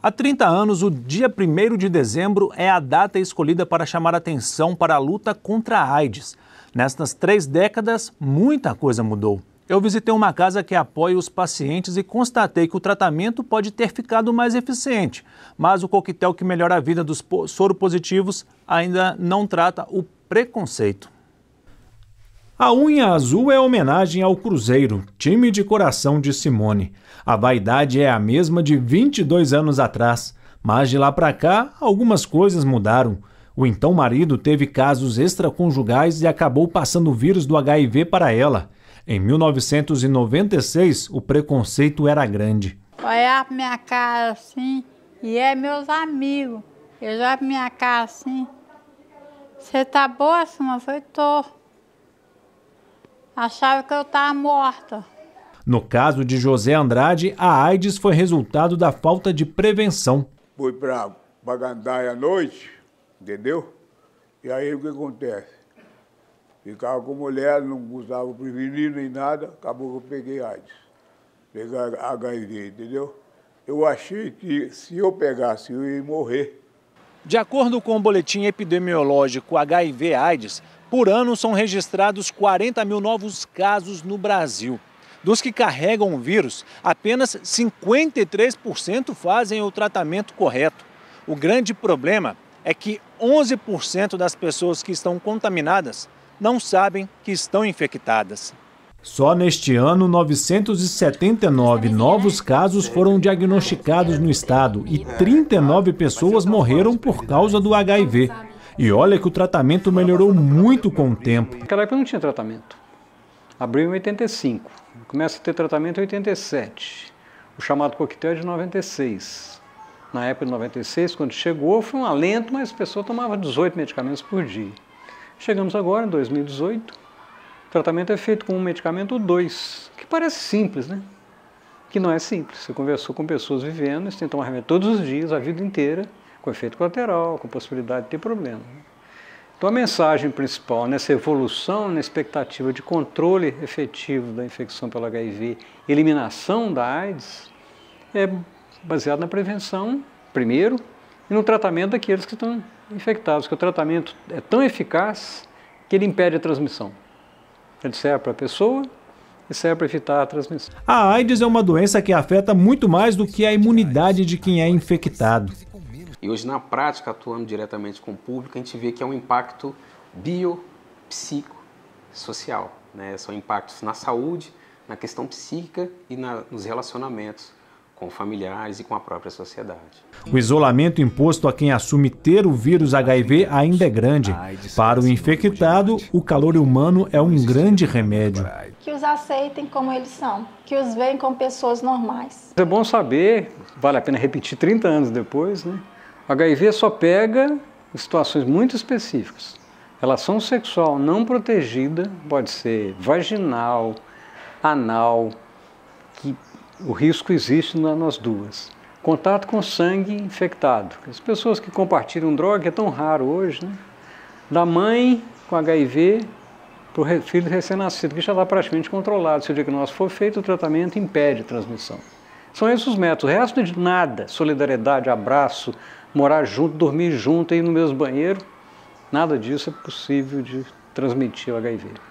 Há 30 anos, o dia 1 de dezembro é a data escolhida para chamar atenção para a luta contra a AIDS. Nestas três décadas, muita coisa mudou. Eu visitei uma casa que apoia os pacientes e constatei que o tratamento pode ter ficado mais eficiente, mas o coquetel que melhora a vida dos soropositivos ainda não trata o preconceito. A unha azul é homenagem ao Cruzeiro, time de coração de Simone. A vaidade é a mesma de 22 anos atrás, mas de lá para cá algumas coisas mudaram. O então marido teve casos extraconjugais e acabou passando o vírus do HIV para ela. Em 1996, o preconceito era grande. Olha pra minha cara assim, e é meus amigos. Eu já pra minha cara assim. Você tá boa, Simone? Foi tô. Achava que eu estava morta. No caso de José Andrade, a AIDS foi resultado da falta de prevenção. Fui para Bagandai à noite, entendeu? E aí o que acontece? Ficava com mulher, não usava prevenir nem nada, acabou que eu peguei AIDS. Peguei HIV, entendeu? Eu achei que se eu pegasse, eu ia morrer. De acordo com o boletim epidemiológico HIV-AIDS, por ano são registrados 40 mil novos casos no Brasil. Dos que carregam o vírus, apenas 53% fazem o tratamento correto. O grande problema é que 11% das pessoas que estão contaminadas não sabem que estão infectadas. Só neste ano, 979 novos casos foram diagnosticados no estado e 39 pessoas morreram por causa do HIV. E olha que o tratamento melhorou muito com o tempo. Naquela época não tinha tratamento. Abriu em 85, começa a ter tratamento em 87, o chamado coquetel é de 96. Na época de 96, quando chegou, foi um alento, mas a pessoa tomava 18 medicamentos por dia. Chegamos agora, em 2018, o tratamento é feito com um medicamento ou dois, que parece simples, né? Que não é simples. Você conversou com pessoas vivendo, eles tentam tomar remédio todos os dias, a vida inteira, com efeito colateral, com possibilidade de ter problema. Então a mensagem principal nessa evolução, na expectativa de controle efetivo da infecção pelo HIV, eliminação da AIDS, é baseada na prevenção, primeiro, e no tratamento daqueles que estão infectados, que o tratamento é tão eficaz que ele impede a transmissão. Ele serve para a pessoa e serve para evitar a transmissão. A AIDS é uma doença que afeta muito mais do que a imunidade de quem é infectado. E hoje, na prática, atuando diretamente com o público, a gente vê que é um impacto biopsicossocial. Né? São impactos na saúde, na questão psíquica e na, nos relacionamentos com familiares e com a própria sociedade. O isolamento imposto a quem assume ter o vírus HIV ainda é grande. Para o infectado, o calor humano é um grande remédio. Que os aceitem como eles são, que os veem como pessoas normais. É bom saber, vale a pena repetir 30 anos depois, né? HIV só pega em situações muito específicas. Relação sexual não protegida pode ser vaginal, anal, que o risco existe nas duas. Contato com sangue infectado. As pessoas que compartilham droga é tão raro hoje, né? Da mãe com HIV para o filho recém-nascido, que já está praticamente controlado. Se o diagnóstico for feito, o tratamento impede a transmissão. São esses os métodos. O resto de nada, solidariedade, abraço, morar junto, dormir junto, ir no mesmo banheiro, nada disso é possível de transmitir o HIV.